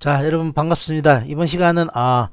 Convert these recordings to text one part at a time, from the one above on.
자 여러분 반갑습니다 이번 시간은 아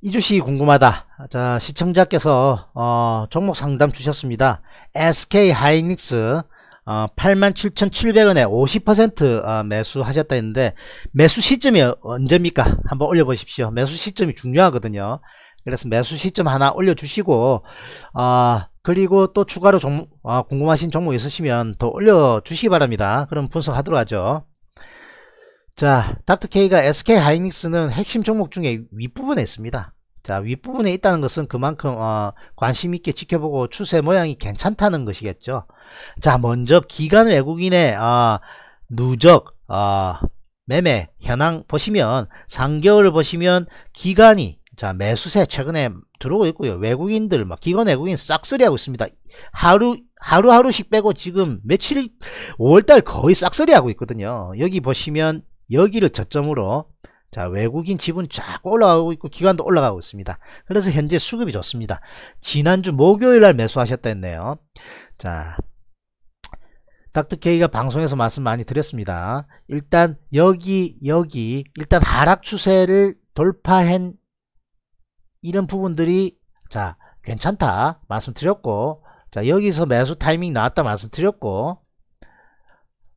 이주시 궁금하다 자 시청자께서 어, 종목 상담 주셨습니다 SK 하이닉스 어, 87,700원에 50% 어, 매수하셨다 했는데 매수 시점이 언제입니까 한번 올려보십시오 매수 시점이 중요하거든요 그래서 매수 시점 하나 올려주시고 아 그리고 또 추가로 종, 아, 궁금하신 종목 있으시면 더 올려주시기 바랍니다 그럼 분석하도록 하죠 자, 닥터 K가 SK 하이닉스는 핵심 종목 중에 윗부분에 있습니다. 자, 윗부분에 있다는 것은 그만큼 어, 관심 있게 지켜보고 추세 모양이 괜찮다는 것이겠죠. 자, 먼저 기간 외국인의 어, 누적 어, 매매 현황 보시면 3개월을 보시면 기간이 자 매수세 최근에 들어오고 있고요 외국인들 막 기관 외국인 싹쓸이하고 있습니다 하루 하루하루씩 빼고 지금 며칠 5월달 거의 싹쓸이하고 있거든요 여기 보시면 여기를 저점으로 자 외국인 지분 쫙 올라가고 있고 기관도 올라가고 있습니다. 그래서 현재 수급이 좋습니다. 지난주 목요일날 매수하셨다 했네요. 자 닥터케이가 방송에서 말씀 많이 드렸습니다. 일단 여기 여기 일단 하락 추세를 돌파한 이런 부분들이 자 괜찮다 말씀드렸고 자 여기서 매수 타이밍 나왔다 말씀드렸고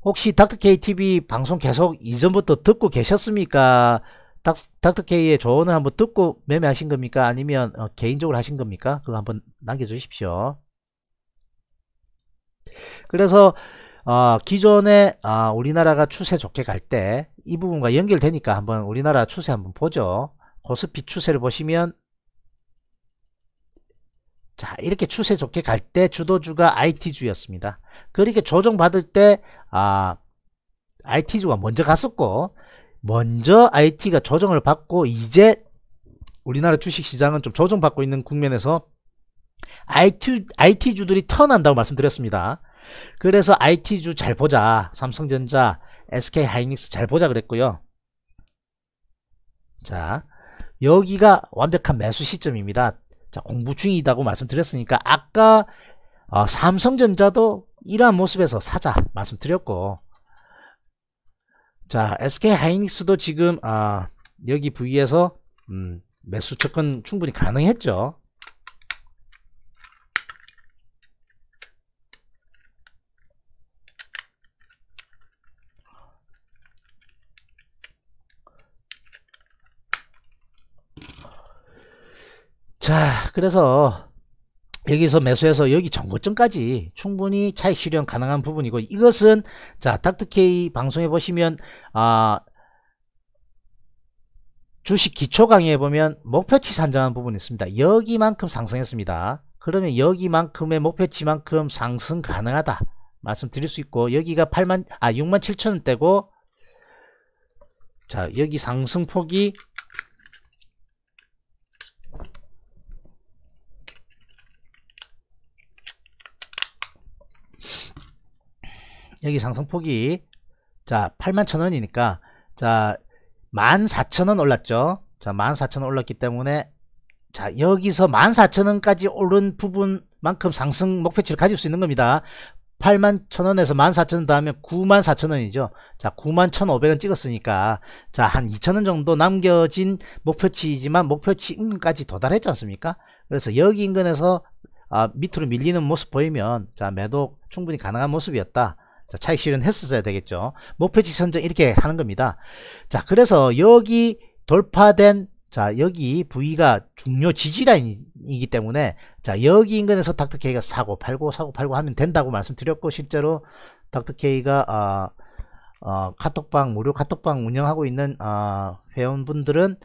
혹시 닥터케이 TV 방송 계속 이전부터 듣고 계셨습니까? 닥, 닥터케이의 조언을 한번 듣고 매매하신 겁니까? 아니면 어, 개인적으로 하신 겁니까? 그거 한번 남겨주십시오. 그래서 어, 기존에 어, 우리나라가 추세 좋게 갈 때 이 부분과 연결되니까 한번 우리나라 추세 한번 보죠. 코스피 추세를 보시면 자 이렇게 추세 좋게 갈 때 주도주가 IT주였습니다. 그렇게 그러니까 조정받을 때 아, IT주가 먼저 갔었고 먼저 IT가 조정을 받고 이제 우리나라 주식시장은 좀 조정받고 있는 국면에서 IT, IT주들이 턴한다고 말씀드렸습니다. 그래서 IT주 잘 보자. 삼성전자, SK하이닉스 잘 보자 그랬고요. 자 여기가 완벽한 매수 시점입니다. 자, 공부 중이다고 말씀드렸으니까 아까 어, 삼성전자도 이러한 모습에서 사자 말씀드렸고 자 SK 하이닉스도 지금 아, 여기 부위에서 음, 매수 접근 충분히 가능했죠. 자, 그래서 여기서 매수해서 여기 전고점까지 충분히 차익 실현 가능한 부분이고 이것은 자 닥터케이 방송에 보시면 아 주식 기초 강의에 보면 목표치 산정한 부분이 있습니다. 여기만큼 상승했습니다. 그러면 여기만큼의 목표치만큼 상승 가능하다 말씀드릴 수 있고 여기가 8만 아 6만 7천원대고 자 여기 상승폭이 여기 상승폭이 자 81,000원이니까 자 14,000원 올랐죠 자 14,000원 올랐기 때문에 자 여기서 14,000원까지 오른 부분만큼 상승 목표치를 가질 수 있는 겁니다 81,000원에서 14,000원 다음에 94,000원이죠 자 91,500원 찍었으니까 자한 2,000원 정도 남겨진 목표치이지만 목표치 인근까지 도달했지 않습니까 그래서 여기 인근에서 아, 밑으로 밀리는 모습 보이면 자 매도 충분히 가능한 모습이었다 자, 차익 실현 했었어야 되겠죠. 목표치 선정 이렇게 하는 겁니다. 자, 그래서 여기 돌파된 자, 여기 부위가 중요 지지라인이기 때문에 자, 여기 인근에서 닥터케이가 사고 팔고 사고 팔고 하면 된다고 말씀드렸고 실제로 닥터케이가 어, 아, 어, 카톡방 무료 카톡방 운영하고 있는 어, 회원분들은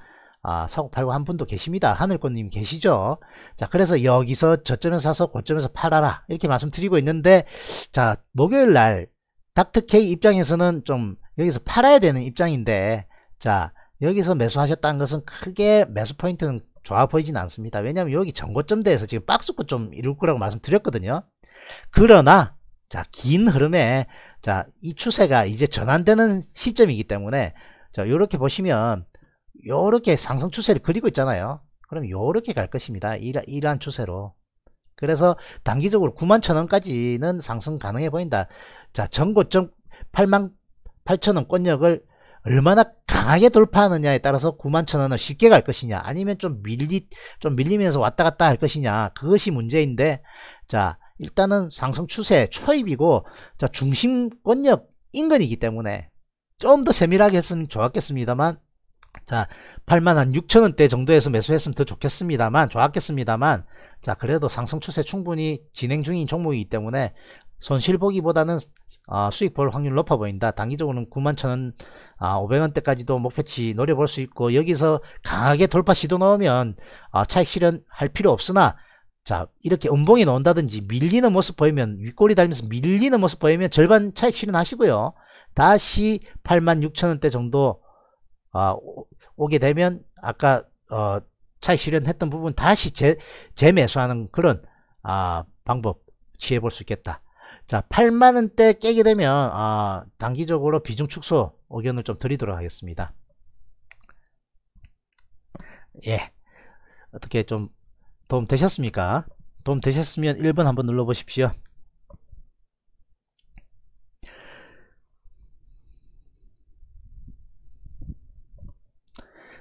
아, 사고 팔고 한 분도 계십니다. 하늘꽃님 계시죠? 자, 그래서 여기서 저점에서 사서 고점에서 팔아라. 이렇게 말씀드리고 있는데, 자, 목요일 날 닥터 K 입장에서는 좀 여기서 팔아야 되는 입장인데 자 여기서 매수하셨다는 것은 크게 매수 포인트는 좋아 보이진 않습니다. 왜냐하면 여기 전고점대에서 지금 박스권 좀 이룰 거라고 말씀드렸거든요. 그러나 자 긴 흐름에 자 이 추세가 이제 전환되는 시점이기 때문에 자요렇게 보시면 요렇게 상승 추세를 그리고 있잖아요. 그럼 요렇게갈 것입니다. 이러, 이러한 추세로 그래서 단기적으로 9만 천 원까지는 상승 가능해 보인다. 자, 전고점 8만 8천 원권역을 얼마나 강하게 돌파하느냐에 따라서 9만 천 원을 쉽게 갈 것이냐, 아니면 좀 밀리 좀 밀리면서 왔다 갔다 할 것이냐, 그것이 문제인데, 자 일단은 상승 추세 초입이고, 자 중심권역 인근이기 때문에 좀 더 세밀하게 했으면 좋았겠습니다만, 자 8만 한 6천 원대 정도에서 매수했으면 더 좋겠습니다만, 좋았겠습니다만. 자 그래도 상승 추세 충분히 진행 중인 종목이기 때문에 손실 보기보다는 아, 수익 볼 확률 높아 보인다. 단기적으로는 91,000원 아, 500원대까지도 목표치 노려볼 수 있고 여기서 강하게 돌파 시도 넣으면 아, 차익 실현할 필요 없으나 자 이렇게 음봉이 나온다든지 밀리는 모습 보이면 윗골이 달면서 밀리는 모습 보이면 절반 차익 실현하시고요. 다시 86,000원대 정도 아, 오게 되면 아까 어, 차익 실현했던 부분 다시 재, 재매수하는 그런 아, 방법 취해 볼 수 있겠다. 자, 8만원대 깨게 되면 아, 단기적으로 비중 축소 의견을 좀 드리도록 하겠습니다. 예. 어떻게 좀 도움 되셨습니까? 도움 되셨으면 1번 한번 눌러 보십시오.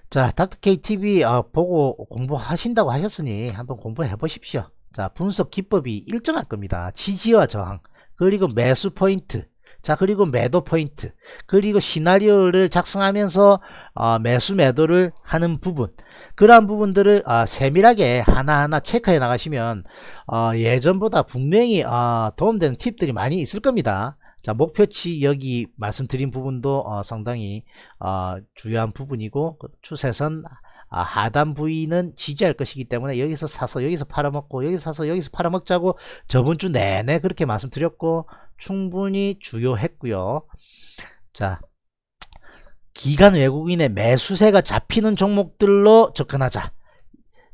자, 닥터K TV 어, 보고 공부하신다고 하셨으니 한번 공부해 보십시오. 자, 분석 기법이 일정할 겁니다. 지지와 저항, 그리고 매수 포인트, 자, 그리고 매도 포인트, 그리고 시나리오를 작성하면서 어, 매수 매도를 하는 부분, 그러한 부분들을 어, 세밀하게 하나하나 체크해 나가시면 어, 예전보다 분명히 어, 도움되는 팁들이 많이 있을 겁니다. 자 목표치 여기 말씀드린 부분도 어, 상당히 어, 중요한 부분이고 그 추세선 아, 하단 부위는 지지할 것이기 때문에 여기서 사서 여기서 팔아먹고 여기서 사서 여기서 팔아먹자고 저번 주 내내 그렇게 말씀드렸고 충분히 주요했고요 자 기간 외국인의 매수세가 잡히는 종목들로 접근하자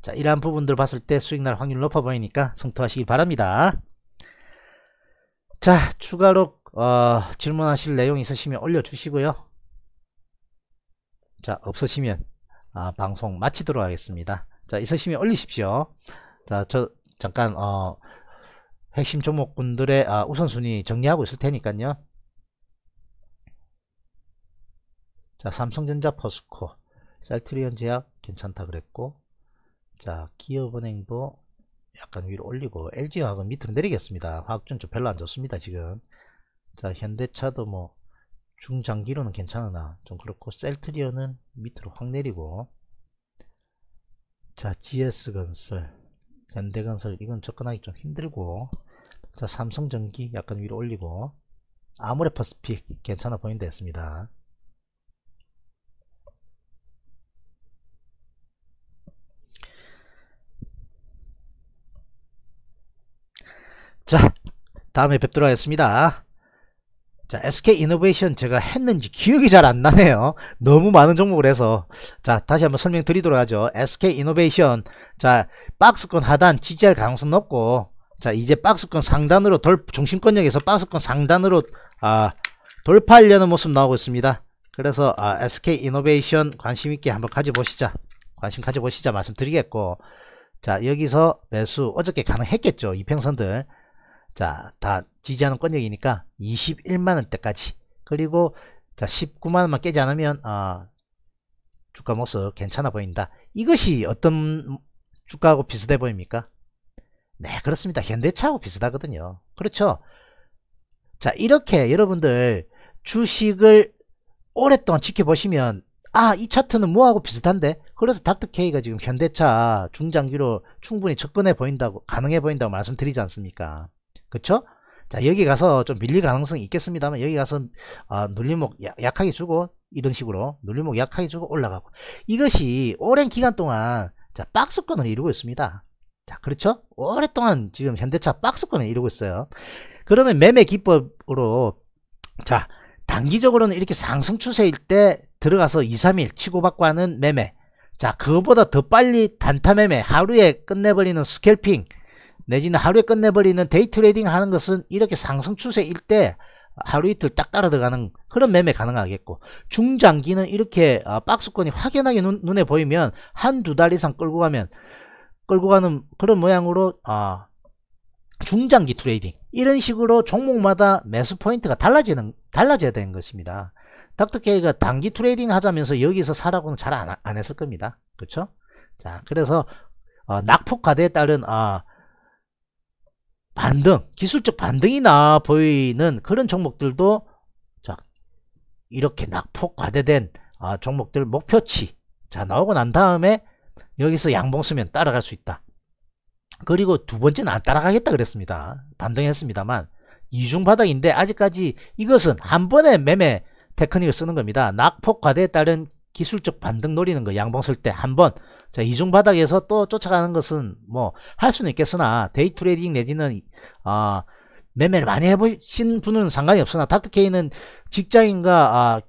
자 이러한 부분들 봤을 때 수익 날 확률 높아 보이니까 성토하시기 바랍니다 자 추가로 어, 질문하실 내용 있으시면 올려주시고요. 자 없으시면 아, 방송 마치도록 하겠습니다. 자 있으시면 올리십시오. 자저 잠깐 어, 핵심 종목군들의 아, 우선순위 정리하고 있을 테니까요. 자 삼성전자 포스코 셀트리온 제약 괜찮다 그랬고 자 기업은행도 약간 위로 올리고 LG화학 밑으로 내리겠습니다. 화학전 좀 별로 안 좋습니다 지금. 자 현대차도 뭐 중장기로는 괜찮으나 좀 그렇고 셀트리온은 밑으로 확 내리고 자 GS건설 현대건설 이건 접근하기 좀 힘들고 자 삼성전기 약간 위로 올리고 아모레퍼스픽 괜찮아 보인다 했습니다 자 다음에 뵙도록 하겠습니다 자, SK 이노베이션 제가 했는지 기억이 잘 안 나네요. 너무 많은 종목을 해서. 자, 다시 한번 설명드리도록 하죠. SK 이노베이션. 자, 박스권 하단 지지할 가능성 높고, 자, 이제 박스권 상단으로 돌, 중심권역에서 박스권 상단으로, 아, 돌파하려는 모습 나오고 있습니다. 그래서, 아, SK 이노베이션 관심있게 한번 가져보시자. 관심 가져보시자 말씀드리겠고, 자, 여기서 매수 어저께 가능했겠죠. 이평선들. 자, 다 지지하는 권역이니까 21만원대까지. 그리고 자 19만원만 깨지 않으면 아, 주가 모습 괜찮아 보인다. 이것이 어떤 주가하고 비슷해 보입니까? 네, 그렇습니다. 현대차하고 비슷하거든요. 그렇죠? 자, 이렇게 여러분들 주식을 오랫동안 지켜보시면 아, 이 차트는 뭐하고 비슷한데? 그래서 닥터케이가 지금 현대차 중장기로 충분히 접근해 보인다고, 가능해 보인다고 말씀드리지 않습니까? 그쵸? 자 여기 가서 좀 밀릴 가능성이 있겠습니다만 여기 가서 아, 눌림목 약하게 주고 이런 식으로 눌림목 약하게 주고 올라가고 이것이 오랜 기간 동안 자 박스권을 이루고 있습니다 자 그렇죠 오랫동안 지금 현대차 박스권을 이루고 있어요 그러면 매매 기법으로 자 단기적으로는 이렇게 상승 추세일 때 들어가서 2, 3일 치고받고 하는 매매 자 그거보다 더 빨리 단타 매매 하루에 끝내버리는 스캘핑 내지는 하루에 끝내버리는 데이 트레이딩 하는 것은 이렇게 상승 추세일 때 하루 이틀 딱 따라 들어가는 그런 매매 가능하겠고 중장기는 이렇게 어, 박스권이 확연하게 눈, 에 보이면 한 두 달 이상 끌고 가면 끌고 가는 그런 모양으로 아, 중장기 트레이딩 이런 식으로 종목마다 매수 포인트가 달라지는 달라져야 되는 것입니다. 닥터케이가 그 단기 트레이딩 하자면서 여기서 사라고는 잘안 안 했을 겁니다. 그렇죠? 자, 그래서 어, 낙폭 가대에 따른 아, 어, 반등, 기술적 반등이 나 보이는 그런 종목들도 자 이렇게 낙폭 과대된 아, 종목들 목표치 자 나오고 난 다음에 여기서 양봉 쓰면 따라갈 수 있다. 그리고 두 번째는 안 따라가겠다 그랬습니다. 반등했습니다만 이중 바닥인데 아직까지 이것은 한 번에 매매 테크닉을 쓰는 겁니다. 낙폭 과대에 따른 기술적 반등 노리는 거 양봉 쓸 때 한 번 자 이중 바닥에서 또 쫓아가는 것은 뭐 할 수는 있겠으나 데이 트레이딩 내지는 아 매매를 많이 해보신 분은 상관이 없으나 닥터케이는 직장인과 아,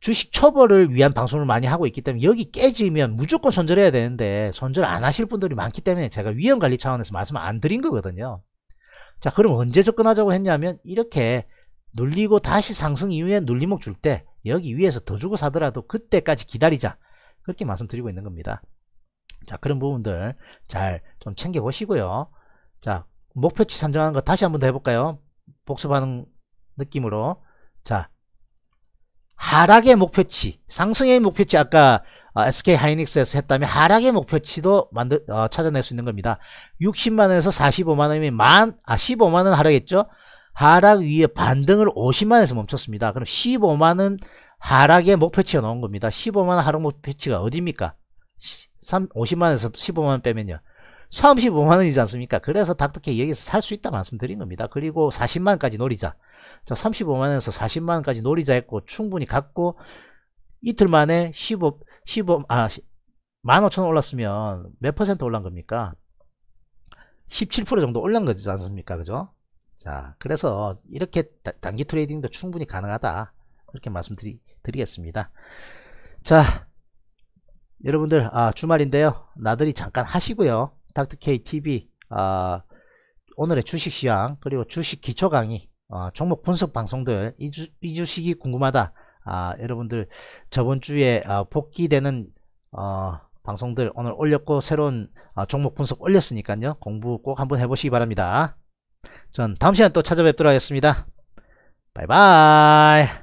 주식 처벌을 위한 방송을 많이 하고 있기 때문에 여기 깨지면 무조건 손절해야 되는데 손절 안 하실 분들이 많기 때문에 제가 위험관리 차원에서 말씀 을안 드린 거거든요 자 그럼 언제 접근하자고 했냐면 이렇게 눌리고 다시 상승 이후에 눌림목 줄때 여기 위에서 더 주고 사더라도 그때까지 기다리자 그렇게 말씀드리고 있는 겁니다 자 그런 부분들 잘 좀 챙겨 보시고요 자 목표치 산정하는 거 다시 한번 더 해볼까요 복습하는 느낌으로 자 하락의 목표치 상승의 목표치 아까 어, 아, SK 하이닉스에서 했다면 하락의 목표치도 만들, 어, 찾아낼 수 있는 겁니다. 60만원에서 45만원이면 만, 아, 15만원 하락했죠? 하락 위에 반등을 50만에서 멈췄습니다. 그럼 15만은 하락의 목표치가 나온 겁니다. 15만 하락 목표치가 어디입니까? 50만에서 15만 빼면요. 35만원이지 않습니까? 그래서 닥터케 여기서 살 수 있다 말씀드린 겁니다. 그리고 40만까지 원 노리자. 저 35만원에서 40만원까지 노리자 했고 충분히 갖고 이틀 만에 15, 15, 아, 15,000원 올랐으면 몇 퍼센트 올란 겁니까? 17% 정도 올란 거지 않습니까? 그죠? 자, 그래서 이렇게 단기 트레이딩도 충분히 가능하다. 이렇게 말씀드리겠습니다. 자, 여러분들 아, 주말인데요. 나들이 잠깐 하시고요. 닥터 k TV 아, 오늘의 주식시황 그리고 주식 기초 강의 어, 종목 분석 방송들 이, 주, 이 주식이 궁금하다. 아, 여러분들 저번 주에 아, 복귀되는 어, 방송들 오늘 올렸고 새로운 아, 종목 분석 올렸으니까요. 공부 꼭 한번 해보시기 바랍니다. 전 다음 시간 에또 찾아뵙도록 하겠습니다. 바이바이.